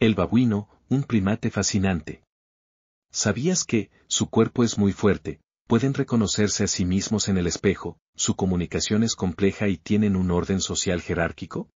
El babuino, un primate fascinante. ¿Sabías que, su cuerpo es muy fuerte, pueden reconocerse a sí mismos en el espejo, su comunicación es compleja y tienen un orden social jerárquico?